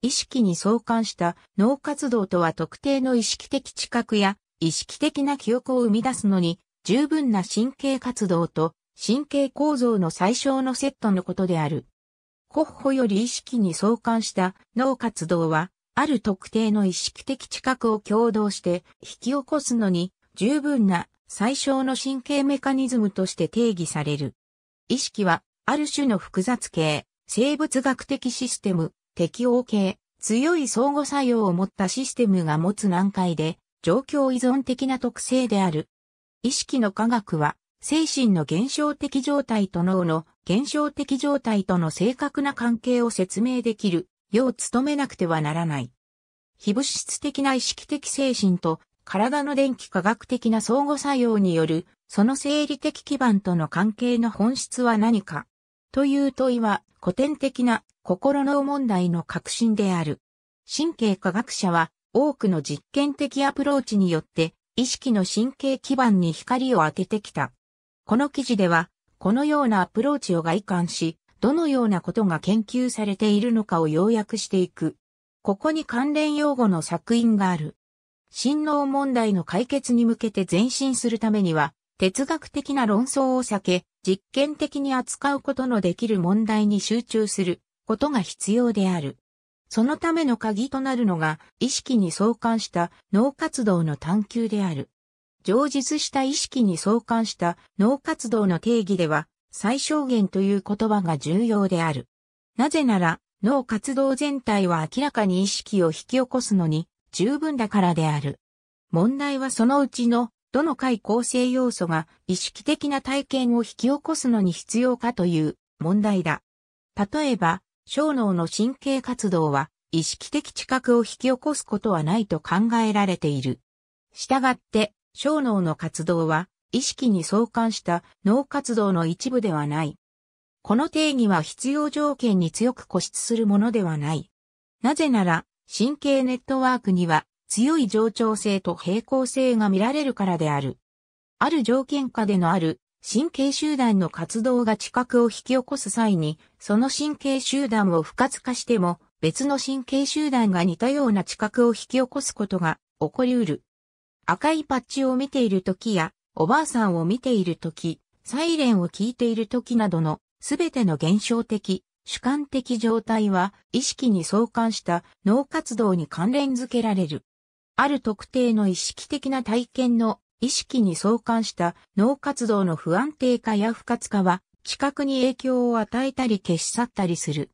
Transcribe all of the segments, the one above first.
意識に相関した脳活動とは特定の意識的知覚や意識的な記憶を生み出すのに十分な神経活動と神経構造の最小のセットのことである。ッホより意識に相関した脳活動は、ある特定の意識的知覚を共同して引き起こすのに十分な最小の神経メカニズムとして定義される。意識は、ある種の複雑系、生物学的システム、適応系、強い相互作用を持ったシステムが持つ難解で、状況依存的な特性である。意識の科学は、精神の現象的状態と脳の現象的状態との正確な関係を説明できるよう努めなくてはならない。非物質的な意識的精神と体の電気科学的な相互作用によるその生理的基盤との関係の本質は何かという問いは古典的な心の問題の核心である。神経科学者は多くの実験的アプローチによって意識の神経基盤に光を当ててきた。この記事では、このようなアプローチを外観し、どのようなことが研究されているのかを要約していく。ここに関連用語の作品がある。心脳問題の解決に向けて前進するためには、哲学的な論争を避け、実験的に扱うことのできる問題に集中することが必要である。そのための鍵となるのが意識に相関した脳活動の探求である。上述した意識に相関した脳活動の定義では最小限という言葉が重要である。なぜなら脳活動全体は明らかに意識を引き起こすのに十分だからである。問題はそのうちのどの回構成要素が意識的な体験を引き起こすのに必要かという問題だ。例えば、小脳の神経活動は意識的知覚を引き起こすことはないと考えられている。したがって、小脳の活動は意識に相関した脳活動の一部ではない。この定義は必要条件に強く固執するものではない。なぜなら、神経ネットワークには強い冗長性と平行性が見られるからである。ある条件下でのある神経集団の活動が知覚を引き起こす際に、その神経集団を不活化しても、別の神経集団が似たような知覚を引き起こすことが起こりうる。赤いパッチを見ている時や、おばあさんを見ている時、サイレンを聞いている時などのすべての現象的、主観的状態は意識に相関した脳活動に関連づけられる。ある特定の意識的な体験の意識に相関した脳活動の不安定化や不活化は、知覚に影響を与えたり消し去ったりする。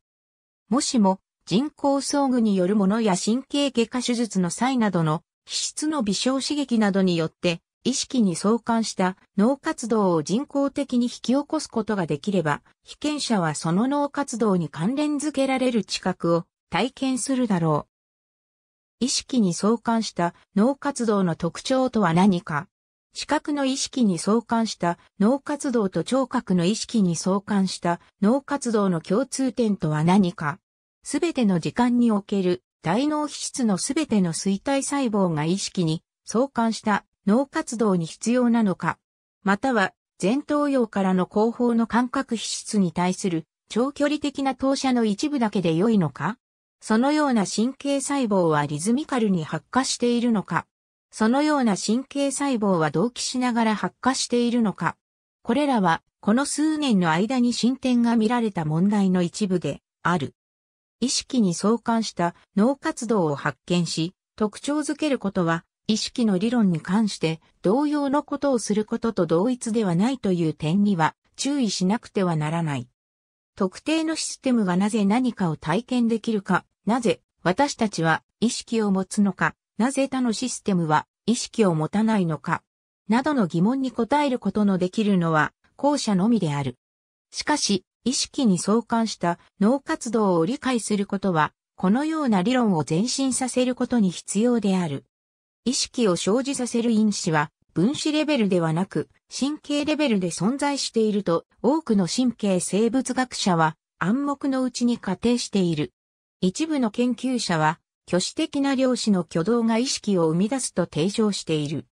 もしも、人工装具によるものや神経外科手術の際などの、皮質の微小刺激などによって、意識に相関した脳活動を人工的に引き起こすことができれば、被験者はその脳活動に関連づけられる知覚を体験するだろう。意識に相関した脳活動の特徴とは何か。視覚の意識に相関した脳活動と聴覚の意識に相関した脳活動の共通点とは何か。すべての時間における大脳皮質のすべての衰退細胞が意識に相関した脳活動に必要なのか。または前頭葉からの後方の感覚皮質に対する長距離的な投射の一部だけで良いのかそのような神経細胞はリズミカルに発火しているのかそのような神経細胞は同期しながら発火しているのか。これらは、この数年の間に進展が見られた問題の一部である。意識に相関した脳活動を発見し、特徴づけることは、意識の理論に関して同様のことをすることと同一ではないという点には注意しなくてはならない。特定のシステムがなぜ何かを体験できるか、なぜ私たちは意識を持つのか、なぜ他のシステムは意識を持たないのか、などの疑問に答えることのできるのは後者のみである。しかし、意識に相関した脳活動を理解することは、このような理論を前進させることに必要である。意識を生じさせる因子は、分子レベルではなく、神経レベルで存在していると、多くの神経生物学者は暗黙のうちに仮定している。一部の研究者は、挙手的な量子の挙動が意識を生み出すと提唱している。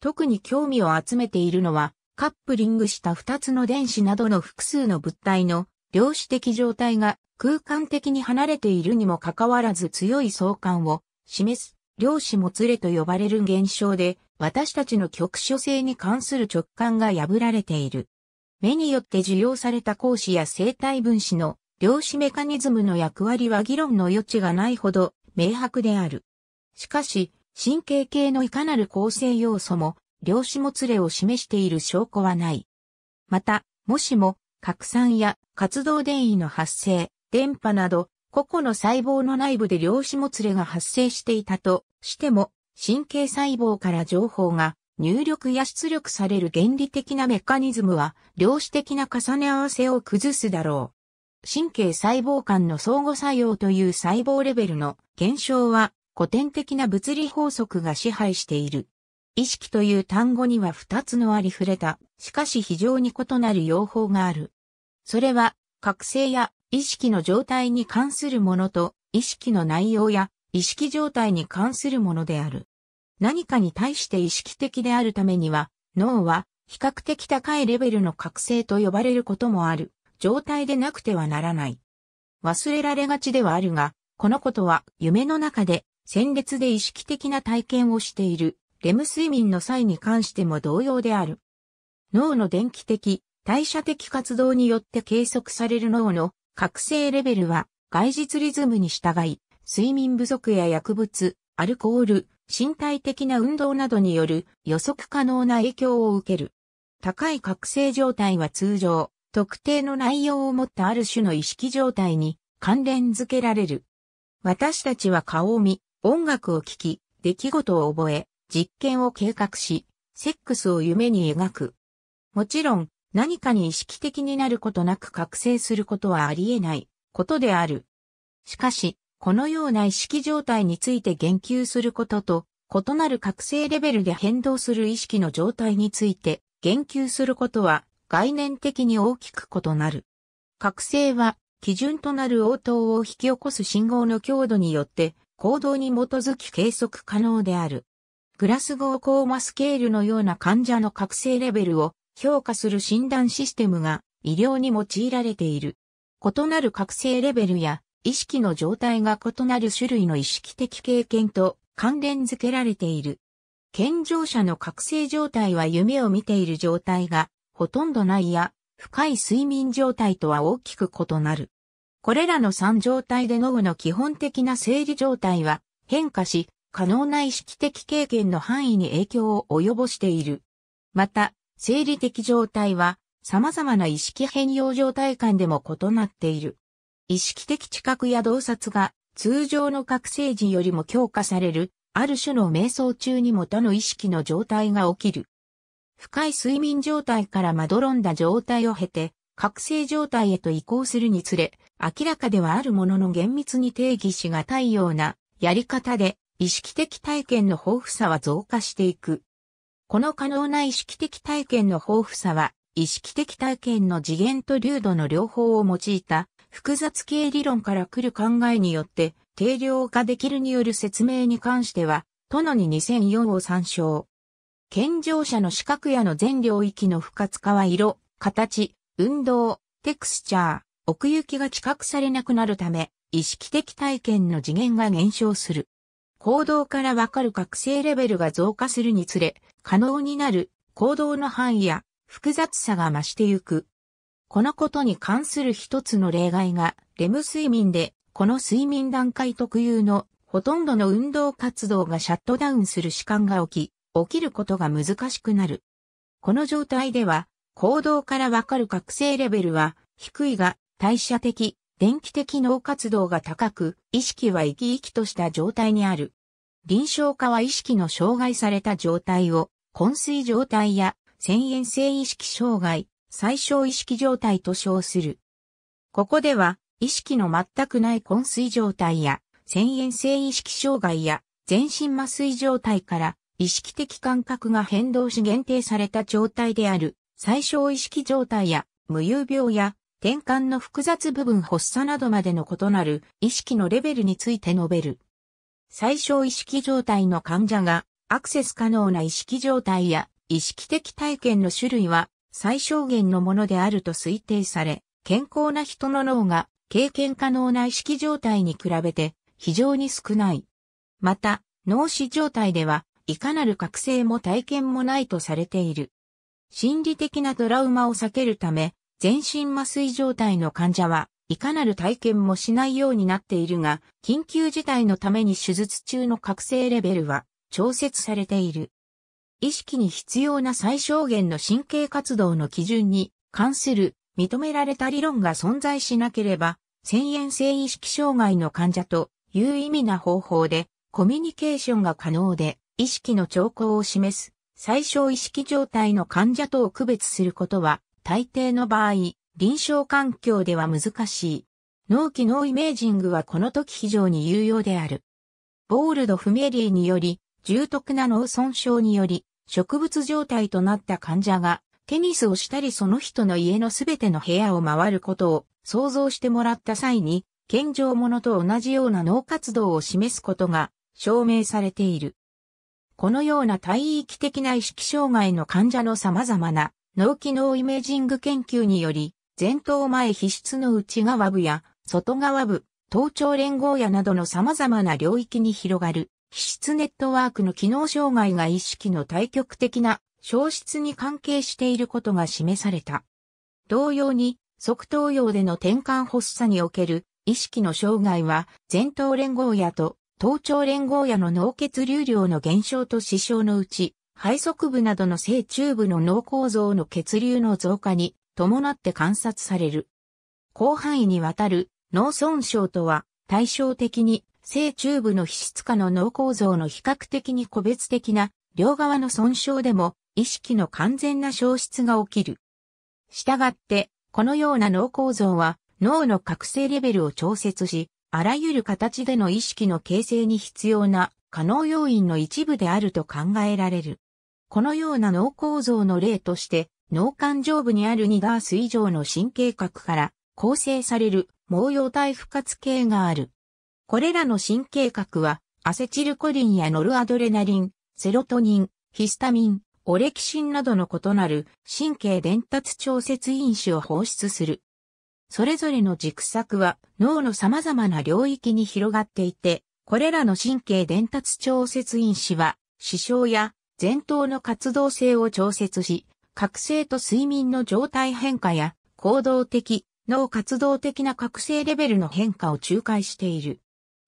特に興味を集めているのは、カップリングした2つの電子などの複数の物体の量子的状態が空間的に離れているにもかかわらず強い相関を示す量子もつれと呼ばれる現象で私たちの局所性に関する直感が破られている。目によって受容された光子や生体分子の量子メカニズムの役割は議論の余地がないほど明白である。しかし、神経系のいかなる構成要素も、量子もつれを示している証拠はない。また、もしも、拡散や活動電位の発生、電波など、個々の細胞の内部で量子もつれが発生していたとしても、神経細胞から情報が入力や出力される原理的なメカニズムは、量子的な重ね合わせを崩すだろう。神経細胞間の相互作用という細胞レベルの現象は古典的な物理法則が支配している。意識という単語には二つのありふれた、しかし非常に異なる用法がある。それは、覚醒や意識の状態に関するものと、意識の内容や意識状態に関するものである。何かに対して意識的であるためには、脳は比較的高いレベルの覚醒と呼ばれることもある。状態でなくてはならない。忘れられがちではあるが、このことは夢の中で戦列で意識的な体験をしているレム睡眠の際に関しても同様である。脳の電気的、代謝的活動によって計測される脳の覚醒レベルは外実リズムに従い、睡眠不足や薬物、アルコール、身体的な運動などによる予測可能な影響を受ける。高い覚醒状態は通常、特定の内容を持ったある種の意識状態に関連づけられる。私たちは顔を見、音楽を聴き、出来事を覚え、実験を計画し、セックスを夢に描く。もちろん、何かに意識的になることなく覚醒することはあり得ないことである。しかし、このような意識状態について言及することと、異なる覚醒レベルで変動する意識の状態について言及することは概念的に大きく異なる。覚醒は、基準となる応答を引き起こす信号の強度によって、行動に基づき計測可能である。グラスゴーコーマスケールのような患者の覚醒レベルを評価する診断システムが医療に用いられている。異なる覚醒レベルや意識の状態が異なる種類の意識的経験と関連づけられている。健常者の覚醒状態は夢を見ている状態がほとんどないや、深い睡眠状態とは大きく異なる。これらの3状態で脳の基本的な生理状態は変化し、可能な意識的経験の範囲に影響を及ぼしている。また、生理的状態は様々な意識変容状態間でも異なっている。意識的知覚や洞察が通常の覚醒時よりも強化される、ある種の瞑想中にも他の意識の状態が起きる。深い睡眠状態からまどろんだ状態を経て、覚醒状態へと移行するにつれ、明らかではあるものの厳密に定義しがたいようなやり方で、意識的体験の豊富さは増加していく。この可能な意識的体験の豊富さは、意識的体験の次元と流度の両方を用いた複雑系理論から来る考えによって定量化できるによる説明に関しては、とのに2004を参照。健常者の視覚やの全領域の不活化は色、形、運動、テクスチャー、奥行きが知覚されなくなるため、意識的体験の次元が減少する。行動からわかる覚醒レベルが増加するにつれ、可能になる行動の範囲や複雑さが増してゆく。このことに関する一つの例外が、レム睡眠で、この睡眠段階特有のほとんどの運動活動がシャットダウンする弛緩が起き、起きることが難しくなる。この状態では、行動からわかる覚醒レベルは低いが、代謝的、電気的脳活動が高く、意識は生き生きとした状態にある。臨床化は意識の障害された状態を、昏睡状態や、遷延性意識障害、最小意識状態と称する。ここでは、意識の全くない昏睡状態や、遷延性意識障害や、全身麻酔状態から、意識的感覚が変動し限定された状態である、最小意識状態や、無有病や、転換の複雑部分発作などまでの異なる意識のレベルについて述べる。最小意識状態の患者がアクセス可能な意識状態や意識的体験の種類は最小限のものであると推定され、健康な人の脳が経験可能な意識状態に比べて非常に少ない。また、脳死状態ではいかなる覚醒も体験もないとされている。心理的なトラウマを避けるため、全身麻酔状態の患者は、いかなる体験もしないようになっているが、緊急事態のために手術中の覚醒レベルは調節されている。意識に必要な最小限の神経活動の基準に関する認められた理論が存在しなければ、遷延性意識障害の患者という意味な方法でコミュニケーションが可能で、意識の兆候を示す、最小意識状態の患者とを区別することは、大抵の場合、臨床環境では難しい。脳機能イメージングはこの時非常に有用である。ボールド・フミエリーにより、重篤な脳損傷により、植物状態となった患者が、テニスをしたりその人の家のすべての部屋を回ることを想像してもらった際に、健常者と同じような脳活動を示すことが証明されている。このような体域的な意識障害の患者の様々な脳機能イメージング研究により、前頭前皮質の内側部や外側部、頭頂連合やなどの様々な領域に広がる皮質ネットワークの機能障害が意識の対極的な消失に関係していることが示された。同様に、側頭葉での転換発作における意識の障害は前頭連合野と頭頂連合野の脳血流量の減少と死傷のうち、肺側部などの正中部の脳構造の血流の増加に伴って観察される。広範囲にわたる脳損傷とは対照的に正中部の皮質化の脳構造の比較的に個別的な両側の損傷でも意識の完全な消失が起きる。したがって、このような脳構造は脳の覚醒レベルを調節し、あらゆる形での意識の形成に必要な可能要因の一部であると考えられる。このような脳構造の例として、脳幹上部にある2ガース以上の神経核から構成される毛様体不活系がある。これらの神経核は、アセチルコリンやノルアドレナリン、セロトニン、ヒスタミン、オレキシンなどの異なる神経伝達調節因子を放出するそれぞれの軸索は脳の様々な領域に広がっていて、これらの神経伝達調節因子は、視床や前頭の活動性を調節し、覚醒と睡眠の状態変化や、行動的、脳活動的な覚醒レベルの変化を仲介している。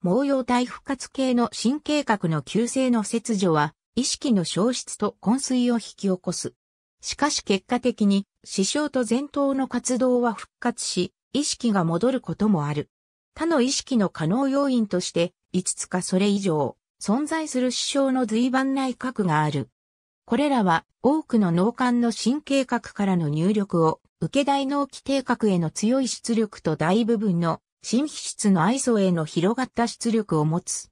毛様体不活系の神経核の急性の切除は、意識の消失と昏睡を引き起こす。しかし結果的に師匠と前頭の活動は復活し、意識が戻ることもある。他の意識の可能要因として、5つかそれ以上、存在する師匠の随伴内核がある。これらは多くの脳幹の神経核からの入力を受け大脳基底核への強い出力と大部分の神秘質の愛想への広がった出力を持つ。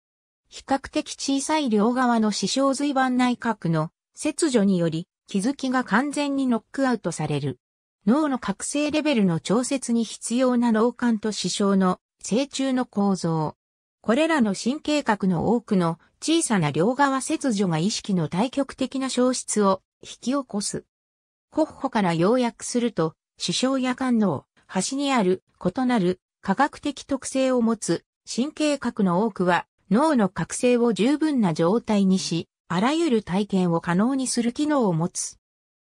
比較的小さい両側の師匠随伴内核の切除により気づきが完全にノックアウトされる。脳の覚醒レベルの調節に必要な脳幹と視床の成虫の構造。これらの神経核の多くの小さな両側切除が意識の対極的な消失を引き起こす。ッホから要約すると、視床や肝脳、端にある異なる科学的特性を持つ神経核の多くは脳の覚醒を十分な状態にし、あらゆる体験を可能にする機能を持つ。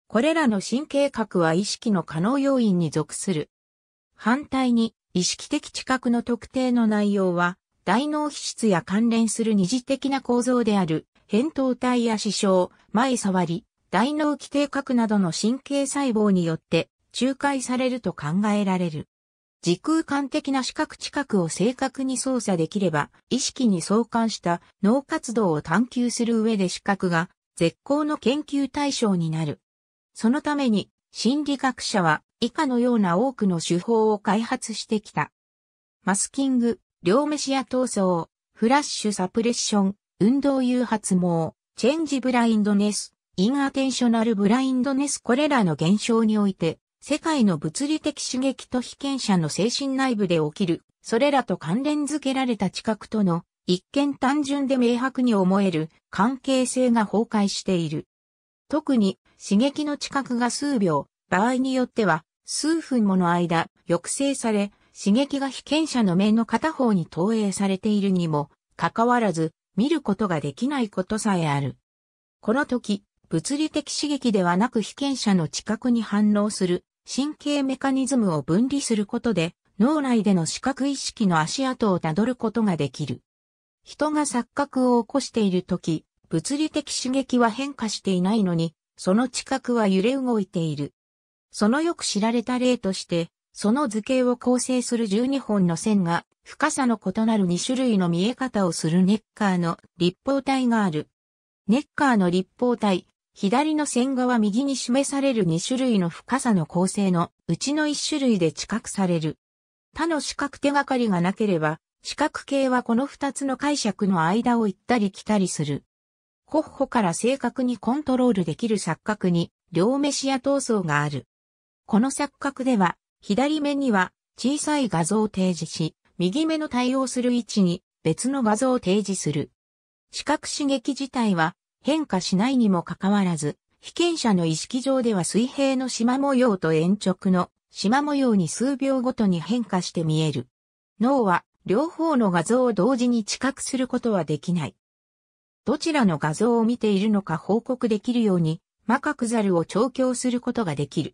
これらの神経核は意識の可能要因に属する。反対に、意識的知覚の特定の内容は、大脳皮質や関連する二次的な構造である、扁桃体や視床、前触り、大脳基底核などの神経細胞によって仲介されると考えられる。時空間的な視覚知覚を正確に操作できれば、意識に相関した脳活動を探求する上で視覚が絶好の研究対象になる。そのために、心理学者は以下のような多くの手法を開発してきた。マスキング、両目視野闘争、フラッシュサプレッション、運動誘発網、チェンジブラインドネス、インアテンショナルブラインドネスこれらの現象において、世界の物理的刺激と被験者の精神内部で起きる、それらと関連づけられた知覚との、一見単純で明白に思える関係性が崩壊している。特に刺激の知覚が数秒、場合によっては数分もの間抑制され、刺激が被験者の面の片方に投影されているにも、かかわらず見ることができないことさえある。この時、物理的刺激ではなく被験者の知覚に反応する神経メカニズムを分離することで、脳内での視覚意識の足跡をたどることができる。人が錯覚を起こしているとき、物理的刺激は変化していないのに、その知覚は揺れ動いている。そのよく知られた例として、その図形を構成する12本の線が、深さの異なる2種類の見え方をするネッカーの立方体がある。ネッカーの立方体、左の線画は右に示される2種類の深さの構成のうちの1種類で知覚される。他の視覚手がかりがなければ、視覚系はこの2つの解釈の間を行ったり来たりする。ッホから正確にコントロールできる錯覚に、両目視野闘争がある。この錯覚では、左目には小さい画像を提示し、右目の対応する位置に別の画像を提示する。視覚刺激自体は変化しないにもかかわらず、被験者の意識上では水平の縞模様と鉛直の縞模様に数秒ごとに変化して見える。脳は両方の画像を同時に知覚することはできない。どちらの画像を見ているのか報告できるように、マカクザルを調教することができる。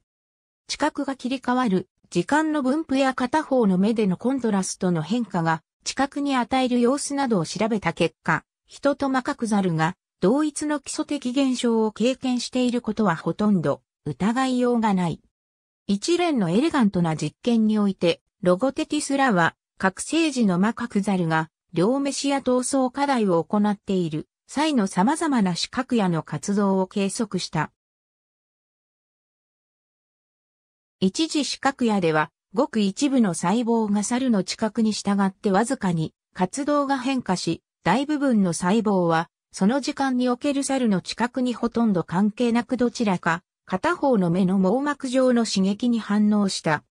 知覚が切り替わる、時間の分布や片方の目でのコントラストの変化が、知覚に与える様子などを調べた結果、人とマカクザルが同一の基礎的現象を経験していることはほとんど疑いようがない。一連のエレガントな実験において、ロゴテティスらは、覚醒時の魔覚ザルが、両飯や闘争課題を行っている際の様々な視覚やの活動を計測した。一時視覚野では、ごく一部の細胞が猿の知覚に従ってわずかに活動が変化し、大部分の細胞はその時間における猿の知覚にほとんど関係なくどちらか、片方の目の網膜上の刺激に反応した。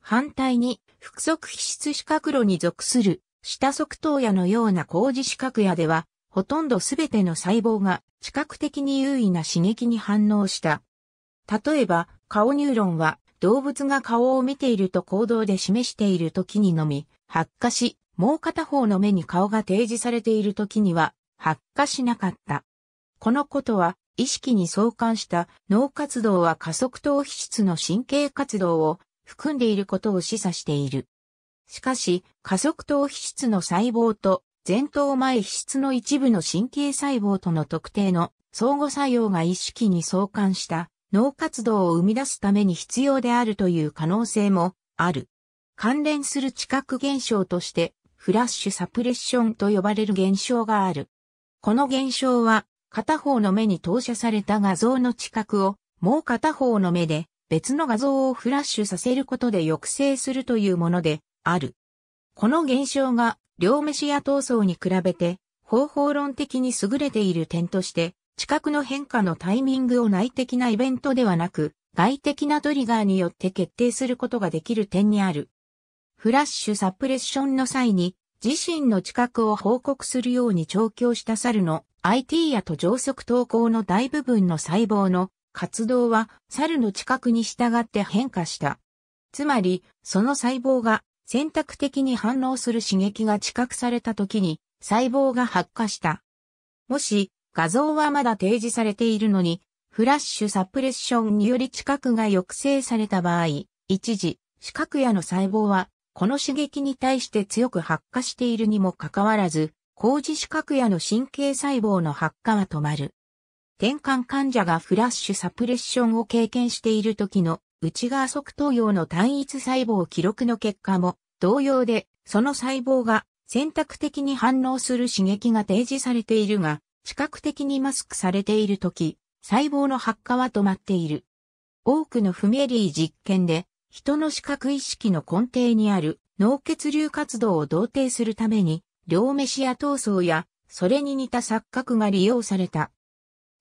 反対に、腹側皮質視覚路に属する、下側頭野のような工事視覚野では、ほとんどすべての細胞が知覚的に優位な刺激に反応した。例えば、顔ニューロンは動物が顔を見ていると行動で示している時にのみ発火し、もう片方の目に顔が提示されている時には発火しなかった。このことは意識に相関した脳活動は加速糖皮質の神経活動を含んでいることを示唆している。しかし、加速糖皮質の細胞と前頭前皮質の一部の神経細胞との特定の相互作用が意識に相関した脳活動を生み出すために必要であるという可能性もある。関連する知覚現象としてフラッシュサプレッションと呼ばれる現象がある。この現象は、片方の目に投射された画像の知覚を、もう片方の目で別の画像をフラッシュさせることで抑制するというものである。この現象が両目視野闘争に比べて方法論的に優れている点として、知覚の変化のタイミングを内的なイベントではなく、外的なトリガーによって決定することができる点にある。フラッシュサプレッションの際に自身の近くを報告するように調教した猿の IT やと上足投稿の大部分の細胞の活動は猿の近くに従って変化した。つまり、その細胞が選択的に反応する刺激が知覚された時に細胞が発火した。もし、画像はまだ提示されているのに、フラッシュサプレッションにより知覚が抑制された場合、一時、視覚野の細胞はこの刺激に対して強く発火しているにもかかわらず、工事資格やの神経細胞の発火は止まる。転換患者がフラッシュサプレッションを経験している時の内側側頭葉の単一細胞記録の結果も同様で、その細胞が選択的に反応する刺激が提示されているが、視覚的にマスクされている時、細胞の発火は止まっている。多くのフメリー実験で、人の視覚意識の根底にある脳血流活動を同定するために、両飯や闘争や、それに似た錯覚が利用された。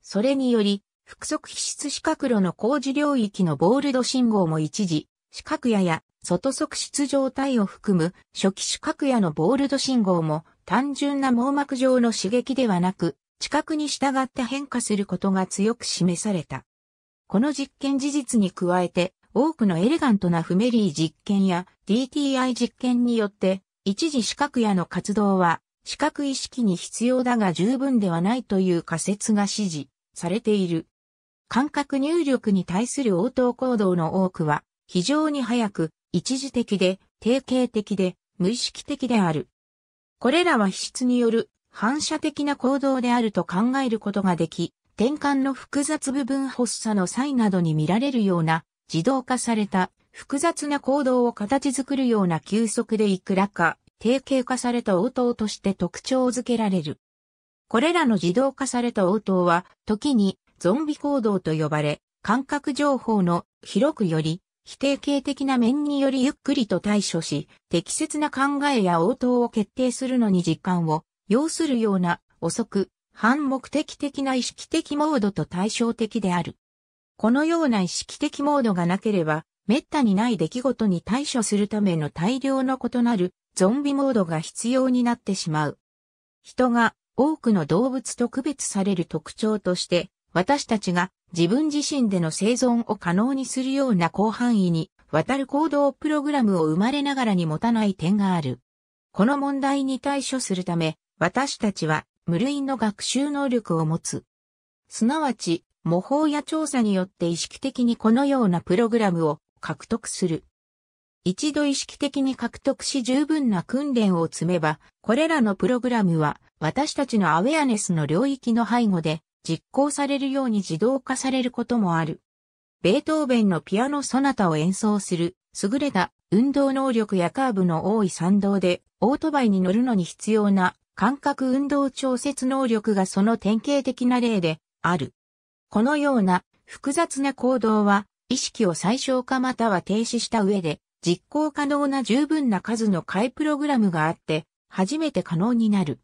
それにより、複足皮質視覚路の工事領域のボールド信号も一時、視覚野や外側質状態を含む初期視覚野のボールド信号も単純な網膜上の刺激ではなく、知覚に従って変化することが強く示された。この実験事実に加えて、多くのエレガントなフメリー実験や DTI 実験によって、一時視覚野の活動は、視覚意識に必要だが十分ではないという仮説が支持されている。感覚入力に対する応答行動の多くは、非常に早く、一時的で、定型的で、無意識的である。これらは皮質による反射的な行動であると考えることができ、転換の複雑部分発作の際などに見られるような自動化された複雑な行動を形作るような急速でいくらか定型化された応答として特徴づけられる。これらの自動化された応答は、時にゾンビ行動と呼ばれ、感覚情報の広くより否定形的な面によりゆっくりと対処し、適切な考えや応答を決定するのに時間を要するような遅く、反目的的な意識的モードと対照的である。このような意識的モードがなければ、滅多にない出来事に対処するための大量の異なるゾンビモードが必要になってしまう。人が多くの動物と区別される特徴として、私たちが自分自身での生存を可能にするような広範囲に渡る行動プログラムを生まれながらに持たない点がある。この問題に対処するため、私たちは無類の学習能力を持つ。すなわち、模倣や調査によって意識的にこのようなプログラムを獲得する。一度意識的に獲得し十分な訓練を積めば、これらのプログラムは私たちのアウェアネスの領域の背後で実行されるように自動化されることもある。ベートーベンのピアノソナタを演奏する優れた運動能力やカーブの多い参道でオートバイに乗るのに必要な感覚運動調節能力がその典型的な例である。このような複雑な行動は意識を最小化または停止した上で実行可能な十分な数の解プログラムがあって初めて可能になる。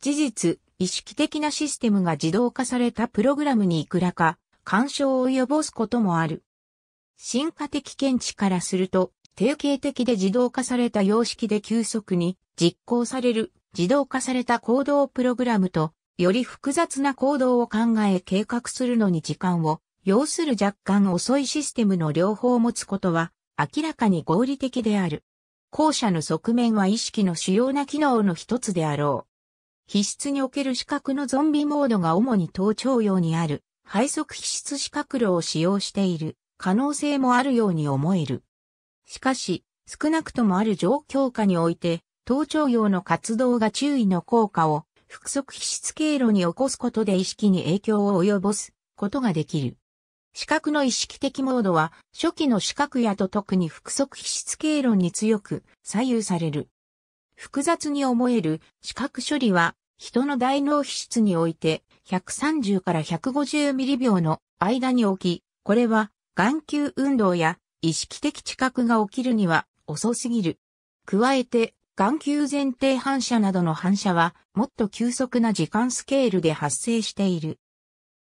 事実、意識的なシステムが自動化されたプログラムにいくらか干渉を及ぼすこともある。進化的見地からすると定型的で自動化された様式で急速に実行される自動化された行動プログラムとより複雑な行動を考え計画するのに時間を要する若干遅いシステムの両方を持つことは明らかに合理的である。後者の側面は意識の主要な機能の一つであろう。皮質における視覚のゾンビモードが主に頭頂葉にある、配側皮質視覚路を使用している可能性もあるように思える。しかし、少なくともある状況下において、頭頂葉の活動が注意の効果を複足皮質経路に起こすことで意識に影響を及ぼすことができる。視覚の意識的モードは初期の視覚やと特に複足皮質経路に強く左右される。複雑に思える視覚処理は人の大脳皮質において130から150ミリ秒の間に起き、これは眼球運動や意識的知覚が起きるには遅すぎる。加えて眼球前提反射などの反射は、もっと急速な時間スケールで発生している。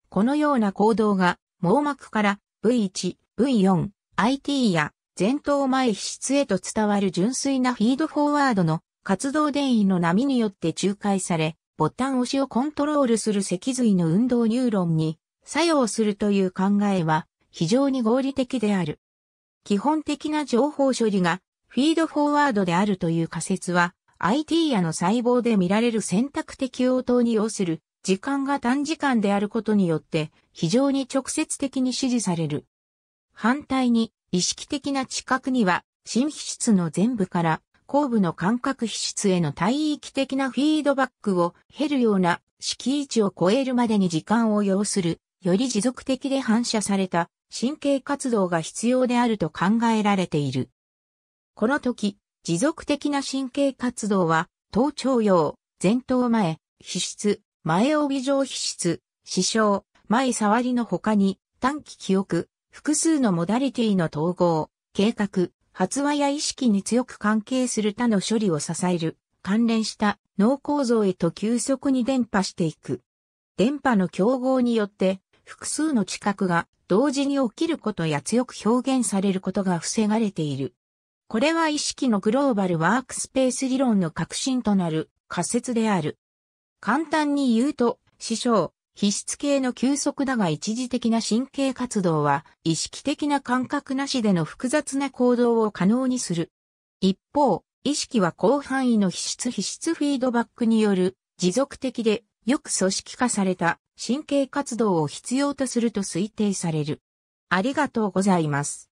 このような行動が、網膜から V1、V4、IT や前頭前皮質へと伝わる純粋なフィードフォワードの活動電位の波によって仲介され、ボタン押しをコントロールする脊髄の運動ニューロンに作用するという考えは非常に合理的である。基本的な情報処理がフィードフォワードであるという仮説は、IT やの細胞で見られる選択的応答に要する時間が短時間であることによって非常に直接的に支持される。反対に意識的な知覚には新皮質の全部から後部の感覚皮質への帯域的なフィードバックを経るような敷地を超えるまでに時間を要する、より持続的で反射された神経活動が必要であると考えられている。この時、持続的な神経活動は、頭頂葉、前頭前、皮質、前帯状皮質、視床、前触りの他に、短期記憶、複数のモダリティの統合、計画、発話や意識に強く関係する他の処理を支える、関連した脳構造へと急速に伝播していく。電波の競合によって、複数の知覚が同時に起きることや強く表現されることが防がれている。これは意識のグローバルワークスペース理論の核心となる仮説である。簡単に言うと、師匠、皮質系の急速だが一時的な神経活動は意識的な感覚なしでの複雑な行動を可能にする。一方、意識は広範囲の皮質皮質フィードバックによる持続的でよく組織化された神経活動を必要とすると推定される。ありがとうございます。